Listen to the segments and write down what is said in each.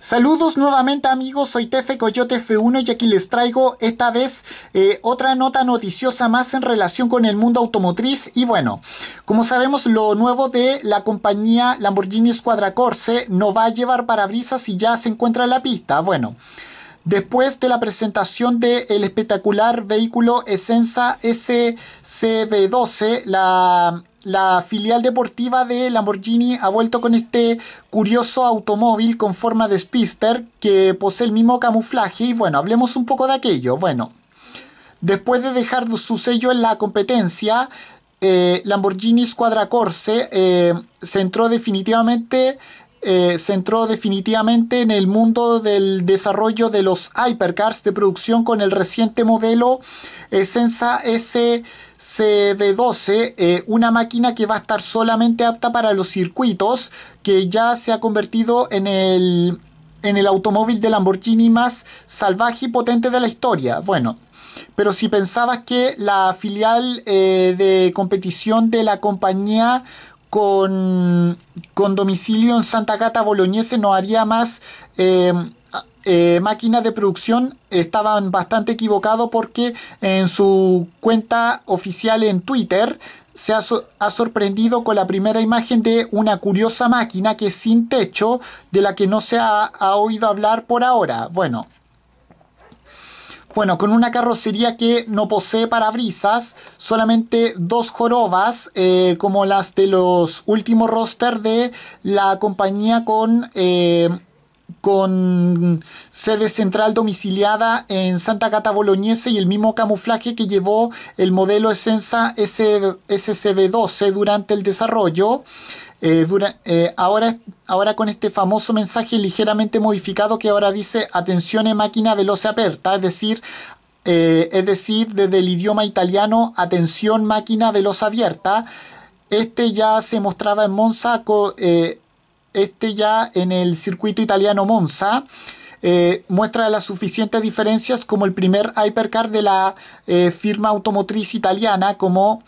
Saludos nuevamente amigos, soy Tefe Coyote F1 y aquí les traigo esta vez eh, otra nota noticiosa más en relación con el mundo automotriz y bueno, como sabemos lo nuevo de la compañía Lamborghini Squadra Corse no va a llevar parabrisas y ya se encuentra la pista, bueno. Después de la presentación del espectacular vehículo Essenza SCV12, la la filial deportiva de Lamborghini ha vuelto con este curioso automóvil con forma de Spister que posee el mismo camuflaje y bueno, hablemos un poco de aquello. Bueno, después de dejar su sello en la competencia, eh, Lamborghini Squadra Corse se eh, entró definitivamente eh, definitivamente en el mundo del desarrollo de los hypercars de producción con el reciente modelo Sensa S cb 12 eh, una máquina que va a estar solamente apta para los circuitos, que ya se ha convertido en el, en el automóvil de Lamborghini más salvaje y potente de la historia. Bueno, pero si pensabas que la filial eh, de competición de la compañía con, con domicilio en Santa Cata Boloñese no haría más... Eh, eh, máquina de producción estaban bastante equivocados porque en su cuenta oficial en Twitter se ha, sorprendido con la primera imagen de una curiosa máquina que es sin techo, de la que no se ha, oído hablar por ahora. Bueno, bueno, con una carrocería que no posee parabrisas, solamente dos jorobas, eh, como las de los últimos roster de la compañía con eh, con sede central domiciliada en Santa Cata y el mismo camuflaje que llevó el modelo Essenza SCB12 eh, durante el desarrollo. Eh, eh, ahora, ahora con este famoso mensaje ligeramente modificado que ahora dice atención máquina veloce abierta, es decir, es decir, desde el idioma italiano atención máquina veloz abierta. Este ya se mostraba en Monza este ya en el circuito italiano Monza. Eh, muestra las suficientes diferencias como el primer hypercar de la eh, firma automotriz italiana como,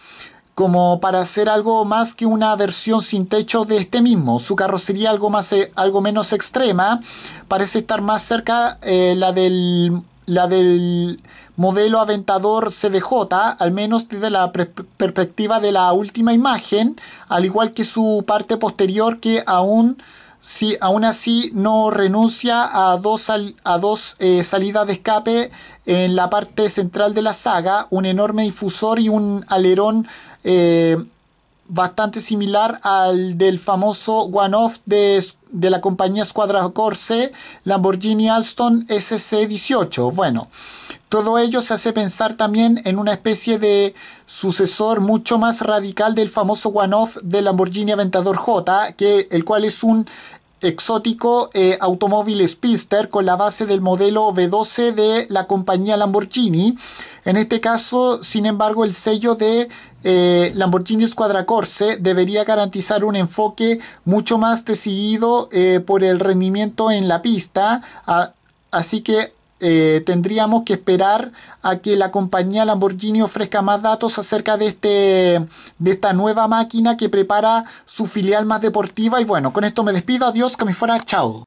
como para hacer algo más que una versión sin techo de este mismo. Su carrocería algo, más, eh, algo menos extrema parece estar más cerca la del la del modelo Aventador CBJ, al menos desde la perspectiva de la última imagen, al igual que su parte posterior que aún, si, aún así no renuncia a dos, a dos eh, salidas de escape en la parte central de la saga, un enorme difusor y un alerón eh, bastante similar al del famoso one-off de, la compañía Squadra Corse Lamborghini Alston SC18. Bueno, todo ello se hace pensar también en una especie de sucesor mucho más radical del famoso one-off de Lamborghini Aventador J, que, el cual es un exótico eh, automóvil Spister con la base del modelo V12 de la compañía Lamborghini. En este caso, sin embargo, el sello de eh, Lamborghini Squadra Corse debería garantizar un enfoque mucho más decidido eh, por el rendimiento en la pista. así que eh, tendríamos que esperar a que la compañía Lamborghini ofrezca más datos acerca de, este, de esta nueva máquina que prepara su filial más deportiva. Y bueno, con esto me despido. Adiós, que me fuera. Chao.